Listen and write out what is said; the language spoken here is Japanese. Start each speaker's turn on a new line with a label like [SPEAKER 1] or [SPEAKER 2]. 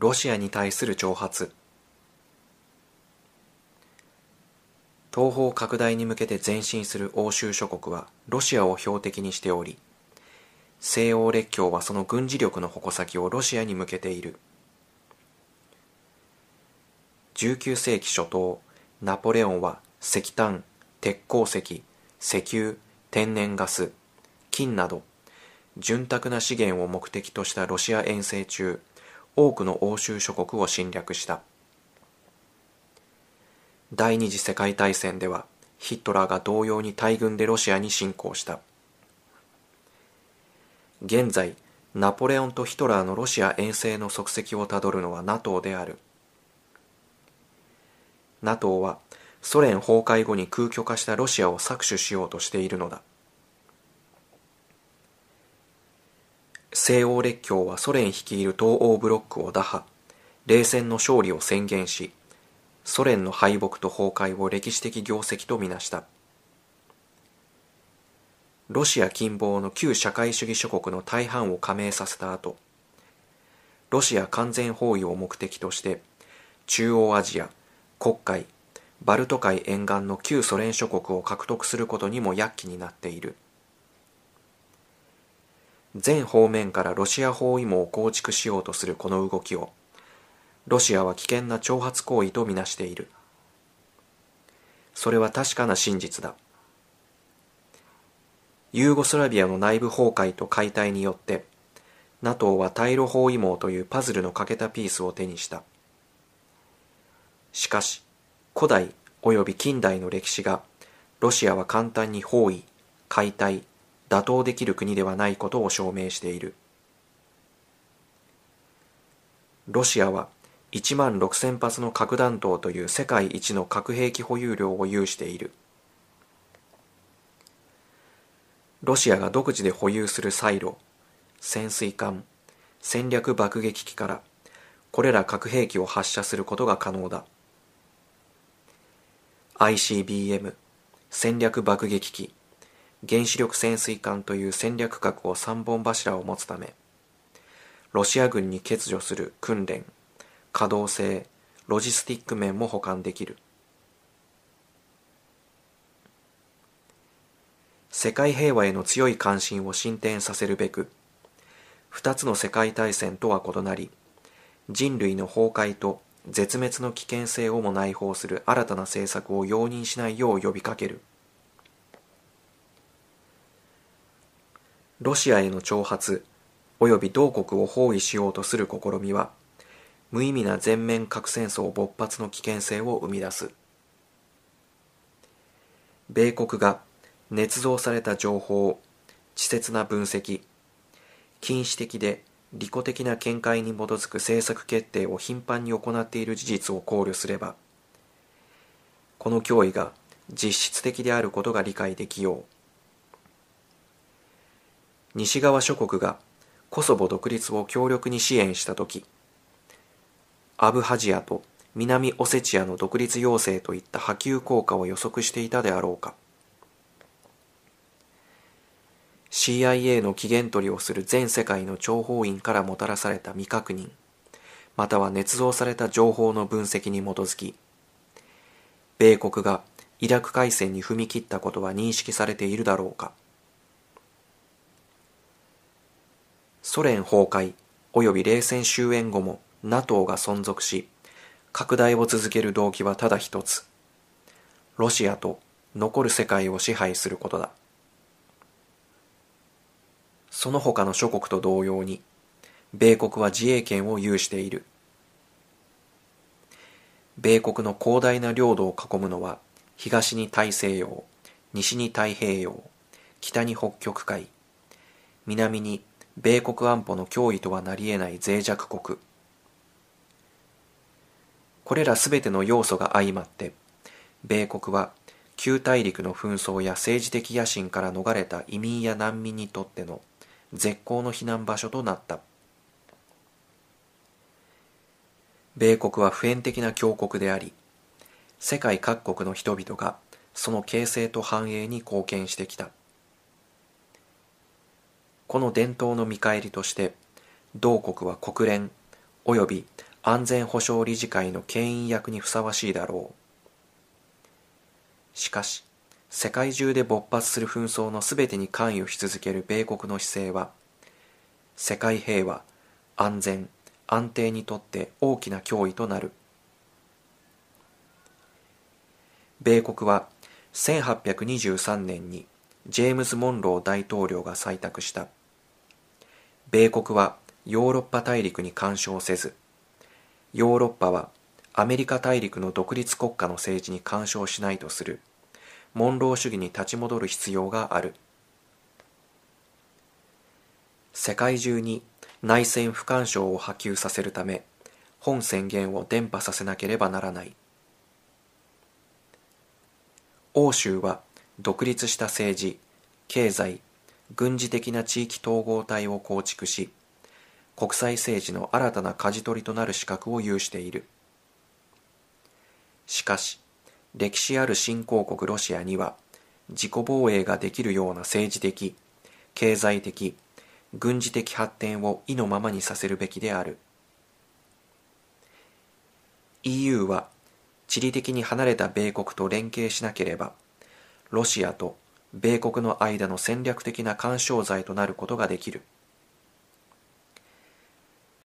[SPEAKER 1] ロシアに対する挑発東方拡大に向けて前進する欧州諸国はロシアを標的にしており西欧列強はその軍事力の矛先をロシアに向けている19世紀初頭ナポレオンは石炭鉄鉱石石油天然ガス金など潤沢な資源を目的としたロシア遠征中多くの欧州諸国を侵略した第二次世界大戦ではヒットラーが同様に大軍でロシアに侵攻した現在ナポレオンとヒトラーのロシア遠征の足跡をたどるのは NATO である NATO はソ連崩壊後に空虚化したロシアを搾取しようとしているのだ西欧列強はソ連率いる東欧ブロックを打破冷戦の勝利を宣言しソ連の敗北と崩壊を歴史的業績とみなしたロシア近傍の旧社会主義諸国の大半を加盟させた後ロシア完全包囲を目的として中央アジア黒海バルト海沿岸の旧ソ連諸国を獲得することにも躍起になっている。全方面からロシア包囲網を構築しようとするこの動きをロシアは危険な挑発行為とみなしているそれは確かな真実だユーゴスラビアの内部崩壊と解体によって NATO は対ロ包囲網というパズルの欠けたピースを手にしたしかし古代及び近代の歴史がロシアは簡単に包囲解体打倒できる国ではないことを証明しているロシアは1万6000発の核弾頭という世界一の核兵器保有量を有しているロシアが独自で保有するサイロ潜水艦戦略爆撃機からこれら核兵器を発射することが可能だ ICBM 戦略爆撃機原子力潜水艦という戦略核を3本柱を持つためロシア軍に欠如する訓練可動性ロジスティック面も保管できる世界平和への強い関心を進展させるべく2つの世界大戦とは異なり人類の崩壊と絶滅の危険性をも内包する新たな政策を容認しないよう呼びかける。ロシアへの挑発、及び同国を包囲しようとする試みは、無意味な全面核戦争勃発の危険性を生み出す。米国が捏造された情報、稚拙な分析、禁止的で利己的な見解に基づく政策決定を頻繁に行っている事実を考慮すれば、この脅威が実質的であることが理解できよう。西側諸国がコソボ独立を強力に支援した時アブハジアと南オセチアの独立要請といった波及効果を予測していたであろうか CIA の機嫌取りをする全世界の諜報員からもたらされた未確認または捏造された情報の分析に基づき米国がイラク海戦に踏み切ったことは認識されているだろうかソ連崩壊及び冷戦終焉後も NATO が存続し、拡大を続ける動機はただ一つ。ロシアと残る世界を支配することだ。その他の諸国と同様に、米国は自衛権を有している。米国の広大な領土を囲むのは、東に大西洋、西に太平洋、北に北極海、南に米国安保の脅威とはなり得ない脆弱国これらすべての要素が相まって米国は旧大陸の紛争や政治的野心から逃れた移民や難民にとっての絶好の避難場所となった米国は普遍的な強国であり世界各国の人々がその形成と繁栄に貢献してきたこの伝統の見返りとして同国は国連及び安全保障理事会の権引役にふさわしいだろうしかし世界中で勃発する紛争の全てに関与し続ける米国の姿勢は世界平和安全安定にとって大きな脅威となる米国は1823年にジェームズ・モンロー大統領が採択した米国はヨーロッパ大陸に干渉せず、ヨーロッパはアメリカ大陸の独立国家の政治に干渉しないとする、モンロー主義に立ち戻る必要がある。世界中に内戦不干渉を波及させるため、本宣言を伝播させなければならない。欧州は独立した政治、経済、軍事的な地域統合体を構築し、国際政治の新たな舵取りとなる資格を有している。しかし、歴史ある新興国ロシアには、自己防衛ができるような政治的、経済的、軍事的発展を意のままにさせるべきである。EU は地理的に離れた米国と連携しなければ、ロシアと米国の間の戦略的な干渉剤となることができる